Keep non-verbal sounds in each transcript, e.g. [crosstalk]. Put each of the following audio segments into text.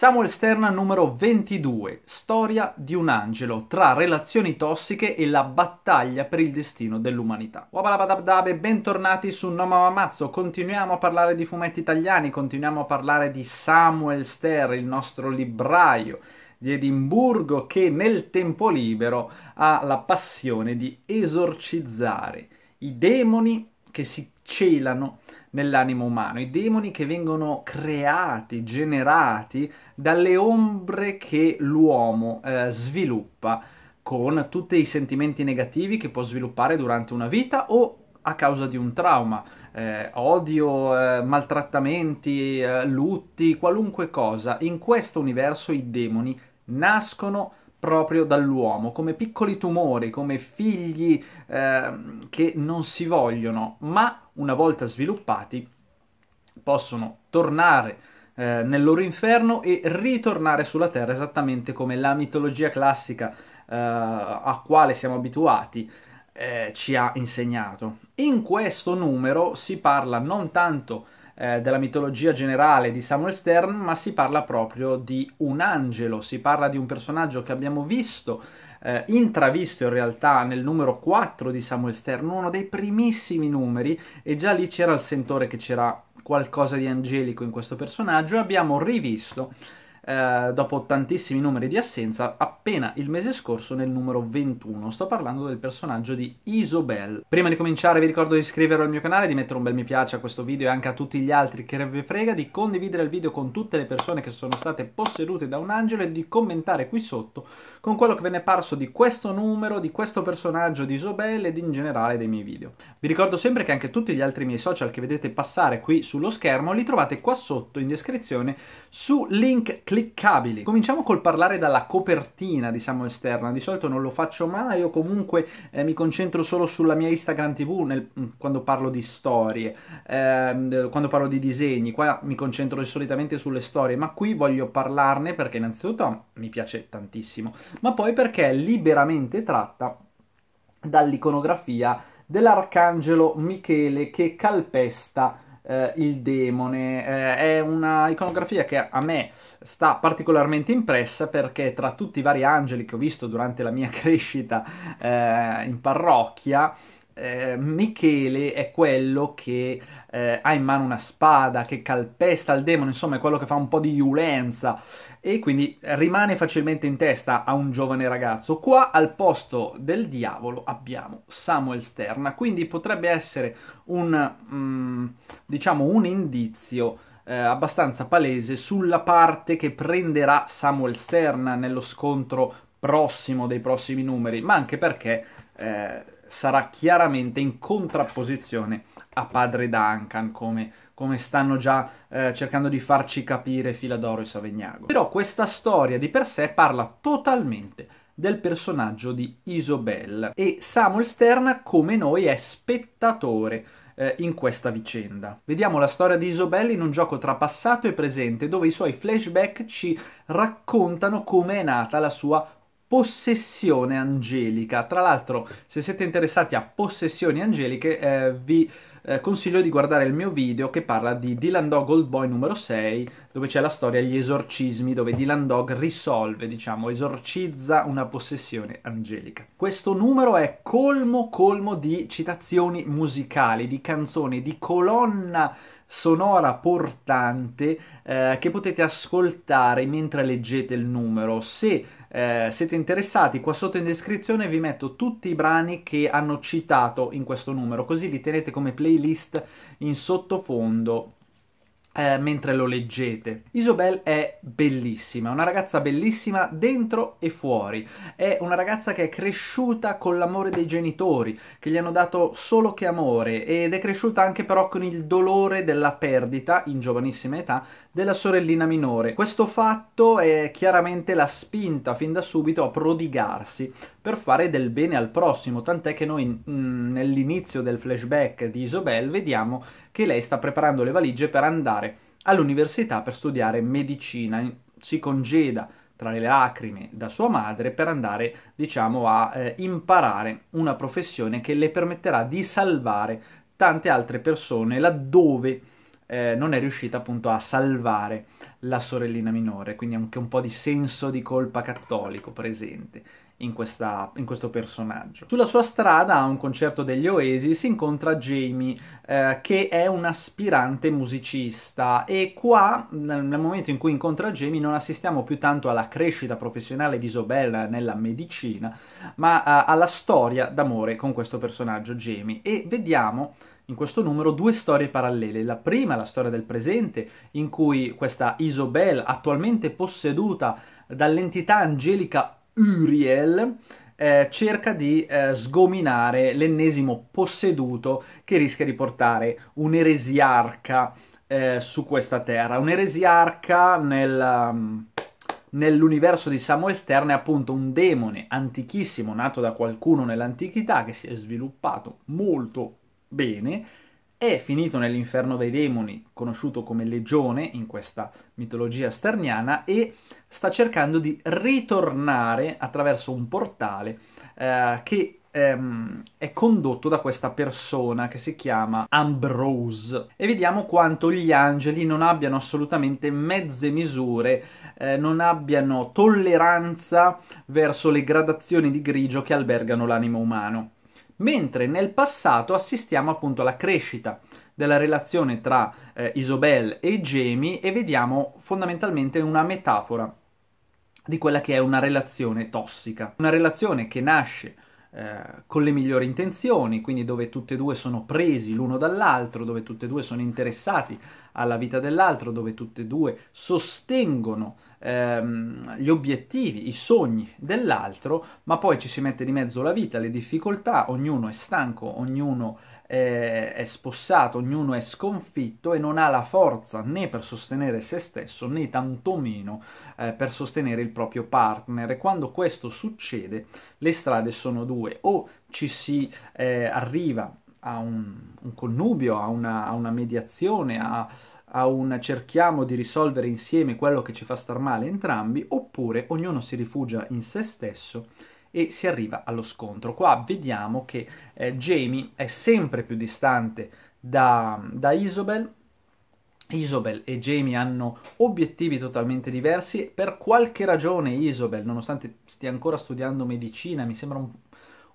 Samuel Sterna numero 22, Storia di un angelo tra relazioni tossiche e la battaglia per il destino dell'umanità. Wabalabadabdabe, bentornati su No Mama continuiamo a parlare di fumetti italiani, continuiamo a parlare di Samuel Sterna, il nostro libraio di Edimburgo che nel tempo libero ha la passione di esorcizzare i demoni che si celano nell'animo umano, i demoni che vengono creati, generati dalle ombre che l'uomo eh, sviluppa con tutti i sentimenti negativi che può sviluppare durante una vita o a causa di un trauma, eh, odio, eh, maltrattamenti, eh, lutti, qualunque cosa. In questo universo i demoni nascono proprio dall'uomo, come piccoli tumori, come figli eh, che non si vogliono, ma una volta sviluppati, possono tornare eh, nel loro inferno e ritornare sulla Terra esattamente come la mitologia classica eh, a quale siamo abituati eh, ci ha insegnato. In questo numero si parla non tanto eh, della mitologia generale di Samuel Stern, ma si parla proprio di un angelo, si parla di un personaggio che abbiamo visto eh, intravisto in realtà nel numero 4 di Samuel Stern, uno dei primissimi numeri, e già lì c'era il sentore che c'era qualcosa di angelico in questo personaggio, abbiamo rivisto eh, dopo tantissimi numeri di assenza, appena il mese scorso nel numero 21. Sto parlando del personaggio di Isobel. Prima di cominciare vi ricordo di iscrivervi al mio canale, di mettere un bel mi piace a questo video e anche a tutti gli altri che vi frega, di condividere il video con tutte le persone che sono state possedute da un angelo e di commentare qui sotto con quello che ve ne parso di questo numero, di questo personaggio di Isobel ed in generale dei miei video. Vi ricordo sempre che anche tutti gli altri miei social che vedete passare qui sullo schermo li trovate qua sotto in descrizione su link cliccabili. Cominciamo col parlare dalla copertina di Samuel Stern, di solito non lo faccio mai o comunque eh, mi concentro solo sulla mia Instagram TV nel, mm, quando parlo di storie, eh, quando parlo di disegni, qua mi concentro solitamente sulle storie, ma qui voglio parlarne perché innanzitutto mi piace tantissimo ma poi perché è liberamente tratta dall'iconografia dell'arcangelo Michele che calpesta eh, il demone. Eh, è una iconografia che a me sta particolarmente impressa perché tra tutti i vari angeli che ho visto durante la mia [laughs] crescita eh, in parrocchia, eh, Michele è quello che eh, ha in mano una spada, che calpesta il demone, insomma è quello che fa un po' di violenza e quindi rimane facilmente in testa a un giovane ragazzo. Qua al posto del diavolo abbiamo Samuel Sterna, quindi potrebbe essere un, mm, diciamo un indizio eh, abbastanza palese sulla parte che prenderà Samuel Sterna nello scontro prossimo dei prossimi numeri, ma anche perché eh, sarà chiaramente in contrapposizione a padre Duncan, come, come stanno già eh, cercando di farci capire Filadoro e Savegnago. Però questa storia di per sé parla totalmente del personaggio di Isobel e Samuel Stern, come noi, è spettatore eh, in questa vicenda. Vediamo la storia di Isobel in un gioco tra passato e presente dove i suoi flashback ci raccontano come è nata la sua possessione angelica. Tra l'altro, se siete interessati a possessioni angeliche, eh, vi eh, consiglio di guardare il mio video che parla di Dylan Dog Old Boy numero 6, dove c'è la storia degli esorcismi, dove Dylan Dog risolve, diciamo, esorcizza una possessione angelica. Questo numero è colmo colmo di citazioni musicali, di canzoni, di colonna sonora portante eh, che potete ascoltare mentre leggete il numero. Se eh, siete interessati, qua sotto in descrizione vi metto tutti i brani che hanno citato in questo numero, così li tenete come playlist in sottofondo eh, mentre lo leggete. Isobel è bellissima, una ragazza bellissima dentro e fuori. È una ragazza che è cresciuta con l'amore dei genitori, che gli hanno dato solo che amore, ed è cresciuta anche però con il dolore della perdita, in giovanissima età, della sorellina minore. Questo fatto è chiaramente la spinta fin da subito a prodigarsi per fare del bene al prossimo, tant'è che noi mm, nell'inizio del flashback di Isobel vediamo che lei sta preparando le valigie per andare all'università per studiare medicina, si congeda tra le lacrime da sua madre per andare, diciamo, a eh, imparare una professione che le permetterà di salvare tante altre persone laddove eh, non è riuscita appunto a salvare la sorellina minore, quindi anche un po' di senso di colpa cattolico presente in, questa, in, questo personaggio. Sulla sua strada a un concerto degli Oasis incontra Jamie eh, che è un aspirante musicista e qua nel momento in cui incontra Jamie non assistiamo più tanto alla crescita professionale di Isobel nella medicina ma eh, alla storia d'amore con questo personaggio Jamie e vediamo in questo numero due storie parallele. La prima la storia del presente, in cui questa Isobel, attualmente posseduta dall'entità angelica Uriel, eh, cerca di eh, sgominare l'ennesimo posseduto che rischia di portare un eresiarca eh, su questa terra. Un eresiarca nel... Um, nell'universo di Samuel Stern è appunto un demone antichissimo nato da qualcuno nell'antichità che si è sviluppato molto bene, è finito nell'inferno dei demoni, conosciuto come Legione in questa mitologia sterniana, e sta cercando di ritornare attraverso un portale eh, che ehm, è condotto da questa persona che si chiama Ambrose. E vediamo quanto gli angeli non abbiano assolutamente mezze misure, eh, non abbiano tolleranza verso le gradazioni di grigio che albergano l'animo umano mentre nel passato assistiamo appunto alla crescita della relazione tra eh, Isobel e Jamie e vediamo fondamentalmente una metafora di quella che è una relazione tossica, una relazione che nasce eh, con le migliori intenzioni, quindi dove tutti e due sono presi l'uno dall'altro, dove tutti e due sono interessati alla vita dell'altro, dove tutti e due sostengono ehm, gli obiettivi, i sogni dell'altro, ma poi ci si mette di mezzo la vita, le difficoltà, ognuno è stanco, ognuno eh, è spossato, ognuno è sconfitto e non ha la forza né per sostenere se stesso né tantomeno eh, per sostenere il proprio partner. E quando questo succede, le strade sono due: o ci si eh, arriva a un, un connubio, a una, a una mediazione, a, a un cerchiamo di risolvere insieme quello che ci fa star male entrambi, oppure ognuno si rifugia in se stesso e si arriva allo scontro. Qua vediamo che eh, Jamie è sempre più distante da, da Isobel Isobel e Jamie hanno obiettivi totalmente diversi. Per qualche ragione Isobel, nonostante stia ancora studiando medicina, mi sembra un,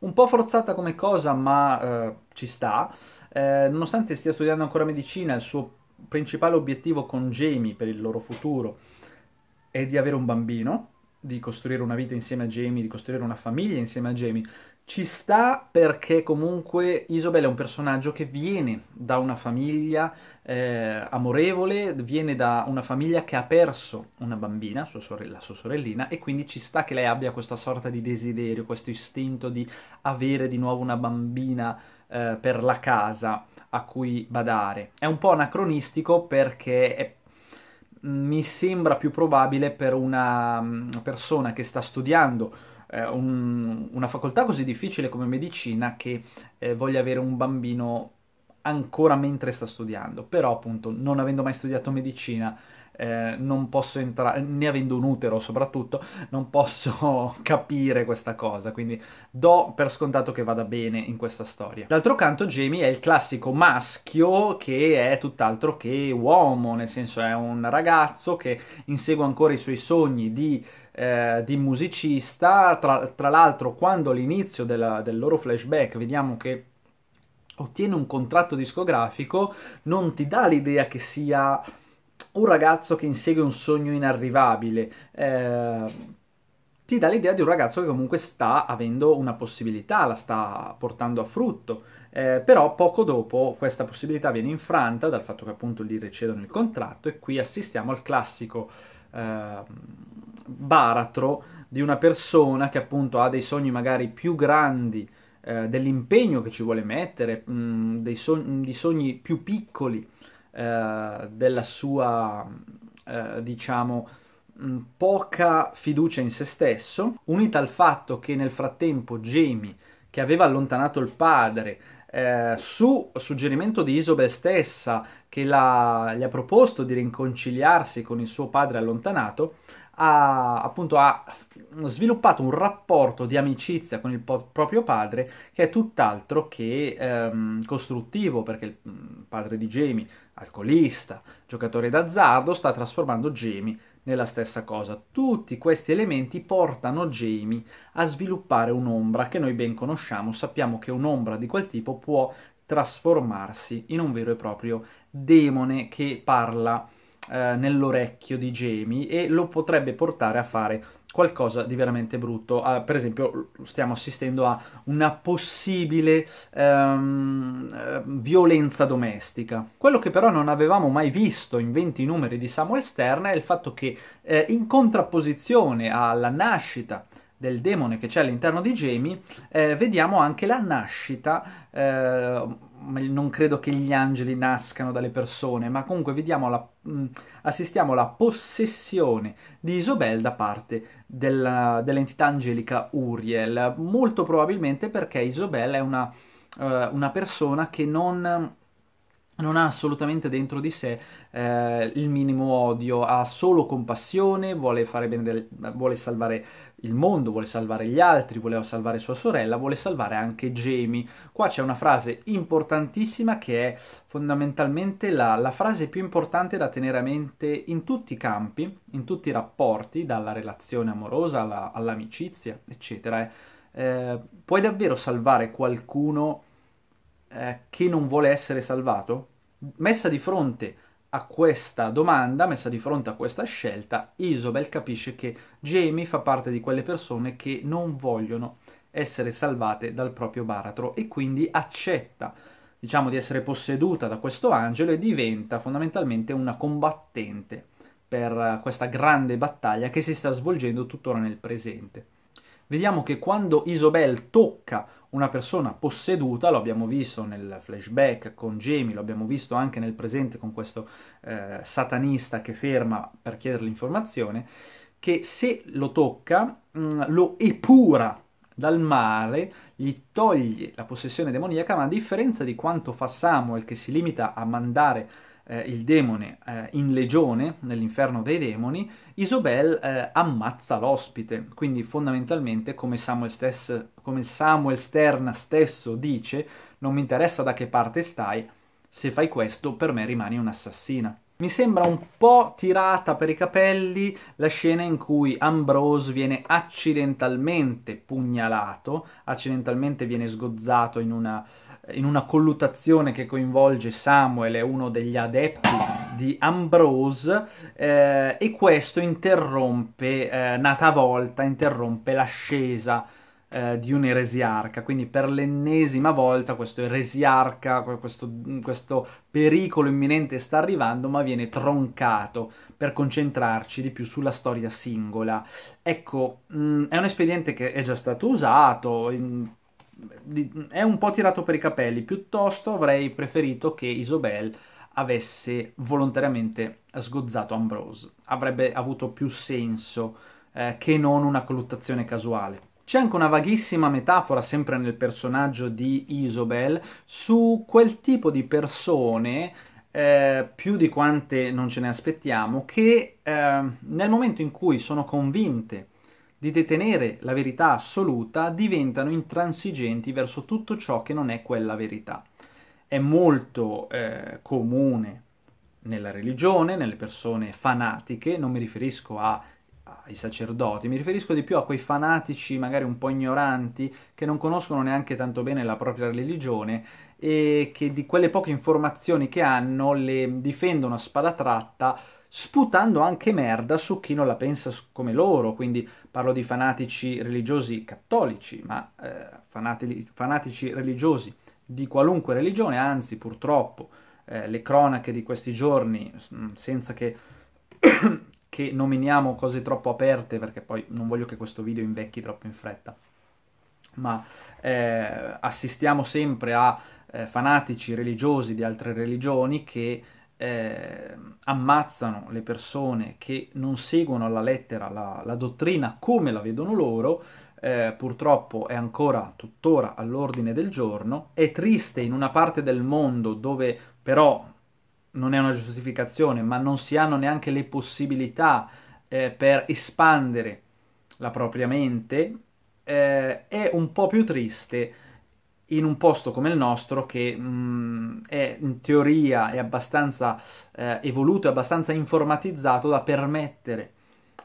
un po' forzata come cosa, ma eh, ci sta. Eh, nonostante stia studiando ancora medicina, il suo principale obiettivo con Jamie per il loro futuro è di avere un bambino di costruire una vita insieme a Jamie, di costruire una famiglia insieme a Jamie. Ci sta perché comunque Isobel è un personaggio che viene da una famiglia eh, amorevole, viene da una famiglia che ha perso una bambina, sua sorella, sua sorellina, e quindi ci sta che lei abbia questa sorta di desiderio, questo istinto di avere di nuovo una bambina eh, per la casa a cui badare. È un po' anacronistico perché è mi sembra più probabile per una mm, persona che sta studiando eh, un, una facoltà così difficile come medicina che eh, voglia avere un bambino ancora mentre sta studiando, però appunto non avendo mai studiato medicina eh, non posso entrare, ne avendo un utero soprattutto, non posso [laughs] capire questa cosa, quindi do per scontato che vada bene in questa storia. D'altro canto Jamie è il classico maschio che è tutt'altro che uomo, nel senso è un ragazzo che insegue ancora i suoi sogni di... Eh, di musicista, tra, tra l'altro quando all'inizio della, del loro flashback vediamo che ottiene un contratto discografico, non ti dà l'idea che sia un ragazzo che insegue un sogno inarrivabile. Eh, ti dà l'idea di un ragazzo che comunque sta avendo una possibilità, la sta portando a frutto. Eh, però poco dopo questa possibilità viene infranta dal fatto che appunto gli recedono il contratto e qui assistiamo al classico eh, baratro di una persona che appunto ha dei sogni magari più grandi eh, dell'impegno che ci vuole mettere, mh, mm, dei, sog- dei sogni più piccoli eh, della sua, eh, diciamo, mm, poca fiducia in se stesso, unita al fatto che nel frattempo Jamie, che aveva allontanato il padre, eh, su suggerimento di Isobel stessa, che la, gli ha proposto di riconciliarsi con il suo padre allontanato, ha, appunto, ha sviluppato un rapporto di amicizia con il po- proprio padre che è tutt'altro che ehm, costruttivo, perché il mm, padre di Jamie, alcolista, giocatore d'azzardo, sta trasformando Jamie nella stessa cosa. Tutti questi elementi portano Jamie a sviluppare un'ombra che noi ben conosciamo, sappiamo che un'ombra di quel tipo può trasformarsi in un vero e proprio demone che parla eh, nell'orecchio di Jamie e lo potrebbe portare a fare qualcosa di veramente brutto. Uh, per esempio, stiamo assistendo a una possibile um, violenza domestica. Quello che però non avevamo mai visto in 20 numeri di Samuel Stern è il fatto che, eh, in contrapposizione alla nascita del demone che c'è all'interno di Jamie, eh, vediamo anche la nascita. Eh, non credo che gli angeli nascano dalle persone, ma comunque vediamo la, mm, assistiamo alla possessione di Isobel da parte della, dell'entità angelica Uriel, molto probabilmente perché Isobel è una, uh, una persona che non non ha assolutamente dentro di sé eh, il minimo odio, ha solo compassione, vuole, del, vuole, salvare il mondo, vuole salvare gli altri, vuole salvare sua sorella, vuole salvare anche Jamie. Qua c'è una frase importantissima che è fondamentalmente la, la frase più importante da tenere a mente in tutti i campi, in tutti i rapporti, dalla relazione amorosa alla, all'amicizia, eccetera. Eh, eh puoi davvero salvare qualcuno eh, che non vuole essere salvato? Messa di fronte a questa domanda, messa di fronte a questa scelta, Isobel capisce che Jamie fa parte di quelle persone che non vogliono essere salvate dal proprio baratro e quindi accetta diciamo di essere posseduta da questo angelo e diventa fondamentalmente una combattente per eh, questa grande battaglia che si sta svolgendo tuttora nel presente. Vediamo che quando Isobel tocca una persona posseduta, lo abbiamo visto nel flashback con Jamie, lo abbiamo visto anche nel presente con questo eh, satanista che ferma per chiedere l'informazione, che se lo tocca mh, mm, lo epura dal male, gli toglie la possessione demoniaca, ma a differenza di quanto fa Samuel che si limita a mandare eh, il demone eh, in legione nell'inferno dei demoni, Isobel eh, ammazza l'ospite, quindi fondamentalmente come Samuel, stess- come Samuel Stern stesso dice, non mi interessa da che parte stai, se fai questo per me rimani un'assassina. Mi sembra un po' tirata per i capelli la scena in cui Ambrose viene accidentalmente pugnalato, accidentalmente viene sgozzato in una, in una colluttazione che coinvolge Samuel, uno degli adepti di Ambrose, eh, e questo interrompe, eh, nata volta, interrompe l'ascesa eh, di un eresiarca, quindi per l'ennesima volta questo eresiarca, questo, mm, questo pericolo imminente sta arrivando, ma viene troncato per concentrarci di più sulla storia singola. Ecco, mh, mm, è un espediente che è già stato usato. In, è un po' tirato per i capelli, piuttosto avrei preferito che Isobel avesse volontariamente sgozzato Ambrose, avrebbe avuto più senso eh, che non una colluttazione casuale. C'è anche una vaghissima metafora, sempre nel personaggio di Isobel, su quel tipo di persone, eh, più di quante non ce ne aspettiamo, che eh, nel momento in cui sono convinte di detenere la verità assoluta, diventano intransigenti verso tutto ciò che non è quella verità. È molto eh, comune nella religione, nelle persone fanatiche, non mi riferisco a ai sacerdoti, mi riferisco di più a quei fanatici magari un po' ignoranti che non conoscono neanche tanto bene la propria religione e che di quelle poche informazioni che hanno le difendono a spada tratta sputando anche merda su chi non la pensa come loro, quindi parlo di fanatici religiosi cattolici, ma eh, fanatici, fanatici religiosi di qualunque religione, anzi purtroppo eh, le cronache di questi giorni, senza che che nominiamo cose troppo aperte, perché poi non voglio che questo video invecchi troppo in fretta, ma eh, assistiamo sempre a eh, fanatici religiosi di altre religioni che eh, ammazzano le persone che non seguono alla lettera la, la dottrina come la vedono loro, eh, purtroppo è ancora tuttora all'ordine del giorno, è triste in una parte del mondo dove però non è una giustificazione, ma non si hanno neanche le possibilità eh, per espandere la propria mente, eh, è un po' più triste in un posto come il nostro che mh, mm, è in teoria è abbastanza eh, evoluto, è abbastanza informatizzato da permettere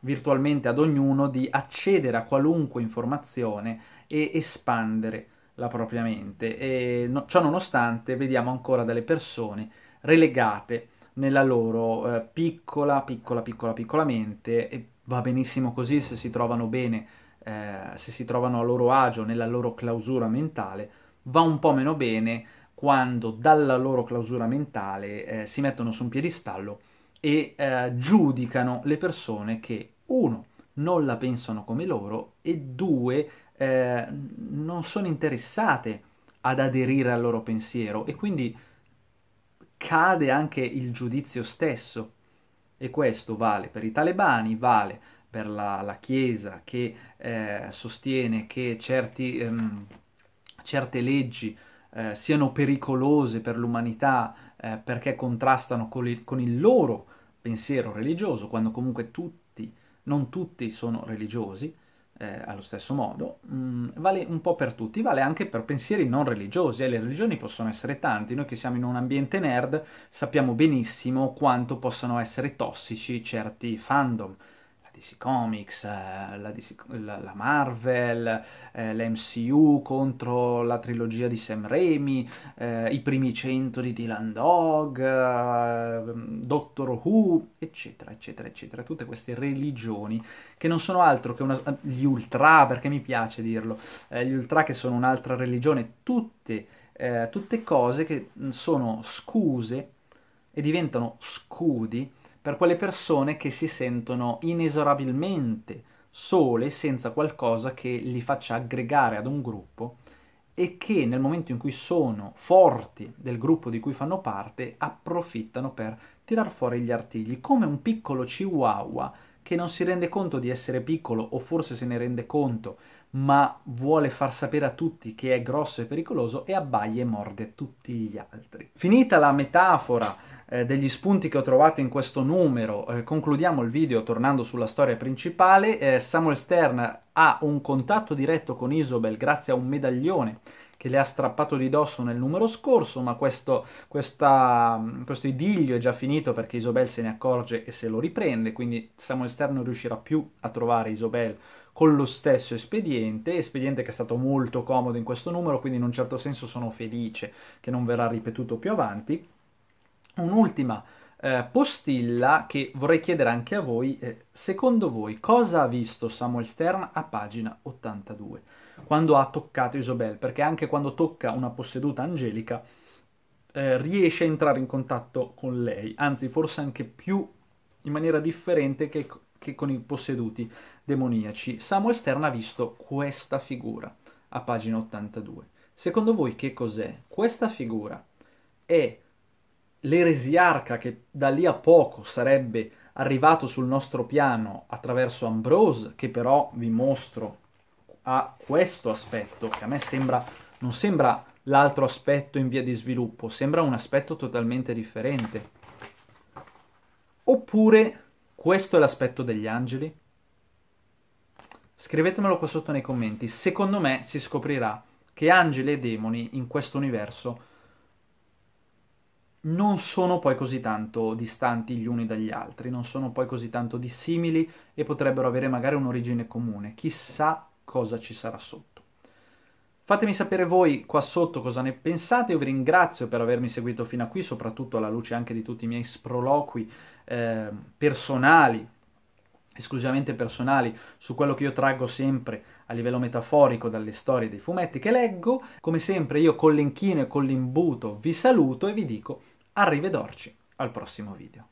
virtualmente ad ognuno di accedere a qualunque informazione e espandere la propria mente. E no, ciò nonostante vediamo ancora delle persone relegate nella loro eh, piccola, piccola, piccola, piccola mente e va benissimo così se si trovano bene, eh, se si trovano a loro agio nella loro clausura mentale, va un po' meno bene quando dalla loro clausura mentale eh, si mettono su un piedistallo e eh, giudicano le persone che uno non la pensano come loro e due eh, non sono interessate ad aderire al loro pensiero e quindi cade anche il giudizio stesso e questo vale per i talebani, vale per la, la Chiesa che eh, sostiene che certi, ehm, certe leggi eh, siano pericolose per l'umanità eh, perché contrastano con il, con il loro pensiero religioso, quando comunque tutti, non tutti sono religiosi, eh, allo stesso modo, mh, mm, vale un po' per tutti, vale anche per pensieri non religiosi, e eh, le religioni possono essere tanti, noi che siamo in un ambiente nerd sappiamo benissimo quanto possano essere tossici certi fandom, DC Comics, eh, la, DC, la, Marvel, eh, l'MCU contro la trilogia di Sam Raimi, eh, i primi cento di Dylan Dog, eh, Doctor Who, eccetera, eccetera, eccetera. Tutte queste religioni che non sono altro che una, gli ultra, perché mi piace dirlo, eh, gli ultra che sono un'altra religione, tutte, tutte cose che sono scuse e diventano scudi per quelle persone che si sentono inesorabilmente sole senza qualcosa che li faccia aggregare ad un gruppo e che nel momento in cui sono forti del gruppo di cui fanno parte approfittano per tirar fuori gli artigli, come un piccolo chihuahua che non si rende conto di essere piccolo o forse se ne rende conto, ma vuole far sapere a tutti che è grosso e pericoloso e abbaia e morde tutti gli altri. Finita la metafora eh, degli spunti che ho trovato in questo numero, eh, concludiamo il video tornando sulla storia principale. Eh, Samuel Stern ha un contatto diretto con Isobel grazie a un medaglione che le ha strappato di dosso nel numero scorso, ma questo, questa, mm, questo idillio è già finito perché Isobel se ne accorge e se lo riprende, quindi Samuel Stern non riuscirà più a trovare Isobel con lo stesso espediente, espediente che è stato molto comodo in questo numero, quindi in un certo senso sono felice che non verrà ripetuto più avanti. Un'ultima eh, postilla che vorrei chiedere anche a voi, eh, secondo voi cosa ha visto Samuel Stern a pagina 82 quando ha toccato Isobel? Perché anche quando tocca una posseduta angelica eh, riesce a entrare in contatto con lei, anzi forse anche più in maniera differente che che con i posseduti demoniaci. Samuel Stern ha visto questa figura a pagina 82. Secondo voi che cos'è? Questa figura è l'eresiarca che da lì a poco sarebbe arrivato sul nostro piano attraverso Ambrose, che però vi mostro ha questo aspetto, che a me sembra, non sembra l'altro aspetto in via di sviluppo, sembra un aspetto totalmente differente. Oppure questo è l'aspetto degli angeli? Scrivetemelo qua sotto nei commenti. Secondo me si scoprirà che angeli e demoni in questo universo non sono poi così tanto distanti gli uni dagli altri, non sono poi così tanto dissimili e potrebbero avere magari un'origine comune. Chissà cosa ci sarà sotto. Fatemi sapere voi qua sotto cosa ne pensate, io vi ringrazio per avermi seguito fino a qui, soprattutto alla luce anche di tutti i miei sproloqui Ehm, personali, esclusivamente personali, su quello che io traggo sempre a livello metaforico dalle storie dei fumetti che leggo. Come sempre io con l'inchino e con l'imbuto vi saluto e vi dico arrivederci al prossimo video.